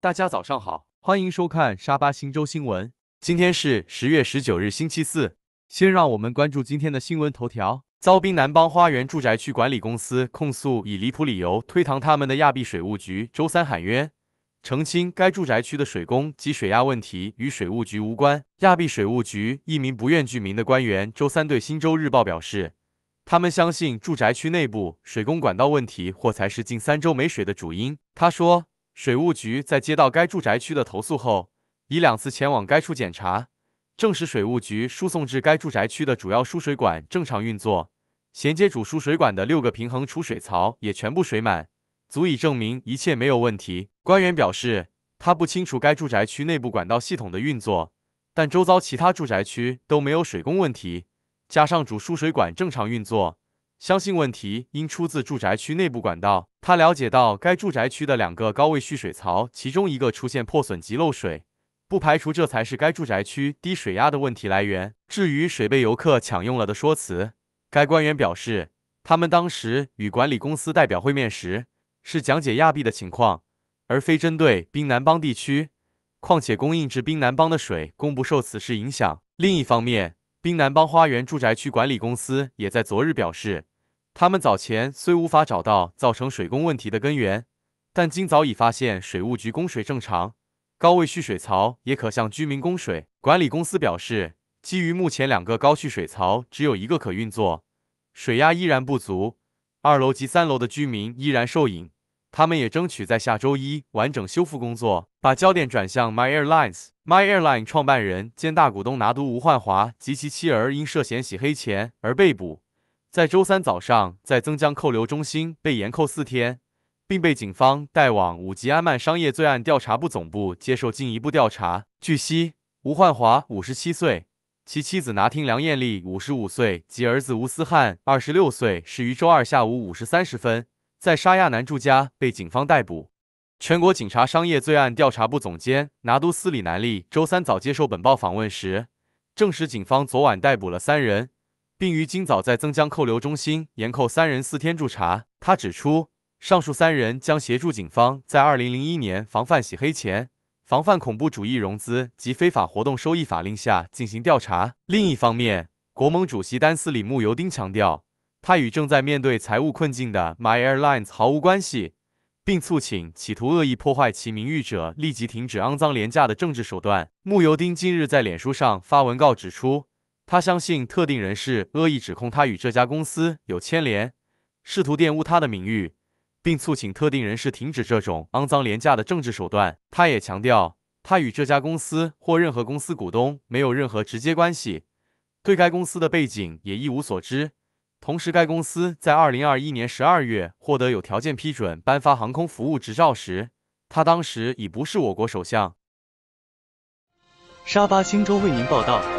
大家早上好，欢迎收看沙巴新州新闻。今天是十月十九日，星期四。先让我们关注今天的新闻头条：遭冰南邦花园住宅区管理公司控诉以离谱理由推搪他们的亚庇水务局周三喊冤，澄清该住宅区的水工及水压问题与水务局无关。亚庇水务局一名不愿具名的官员周三对新州日报表示，他们相信住宅区内部水工管道问题或才是近三周没水的主因。他说。水务局在接到该住宅区的投诉后，已两次前往该处检查，证实水务局输送至该住宅区的主要输水管正常运作，衔接主输水管的六个平衡出水槽也全部水满，足以证明一切没有问题。官员表示，他不清楚该住宅区内部管道系统的运作，但周遭其他住宅区都没有水工问题，加上主输水管正常运作。相信问题应出自住宅区内部管道。他了解到该住宅区的两个高位蓄水槽，其中一个出现破损及漏水，不排除这才是该住宅区低水压的问题来源。至于水被游客抢用了的说辞，该官员表示，他们当时与管理公司代表会面时是讲解亚庇的情况，而非针对滨南邦地区。况且供应至滨南邦的水供不受此事影响。另一方面，新南邦花园住宅区管理公司也在昨日表示，他们早前虽无法找到造成水工问题的根源，但今早已发现水务局供水正常，高位蓄水槽也可向居民供水。管理公司表示，基于目前两个高蓄水槽只有一个可运作，水压依然不足，二楼及三楼的居民依然受影。他们也争取在下周一完整修复工作，把焦点转向 My Airlines。My Airline 创办人兼大股东拿督吴焕华及其妻儿因涉嫌洗黑钱而被捕，在周三早上在曾江扣留中心被延扣四天，并被警方带往五吉安曼商业罪案调查部总部接受进一步调查。据悉，吴焕华五十七岁，其妻子拿听梁艳丽五十五岁及儿子吴思翰二十六岁，是于周二下午五时三十分。在沙亚南住家被警方逮捕。全国警察商业罪案调查部总监拿督斯里南利周三早接受本报访问时证实，警方昨晚逮捕了三人，并于今早在增江扣留中心严扣三人四天驻查。他指出，上述三人将协助警方在2001年防范洗黑钱、防范恐怖主义融资及非法活动收益法令下进行调查。另一方面，国盟主席丹斯里穆尤丁强调。他与正在面对财务困境的 My Airlines 毫无关系，并促请企图恶意破坏其名誉者立即停止肮脏廉价的政治手段。穆尤丁近日在脸书上发文告指出，他相信特定人士恶意指控他与这家公司有牵连，试图玷污他的名誉，并促请特定人士停止这种肮脏廉价的政治手段。他也强调，他与这家公司或任何公司股东没有任何直接关系，对该公司的背景也一无所知。同时，该公司在二零二一年十二月获得有条件批准颁发航空服务执照时，他当时已不是我国首相。沙巴星洲为您报道。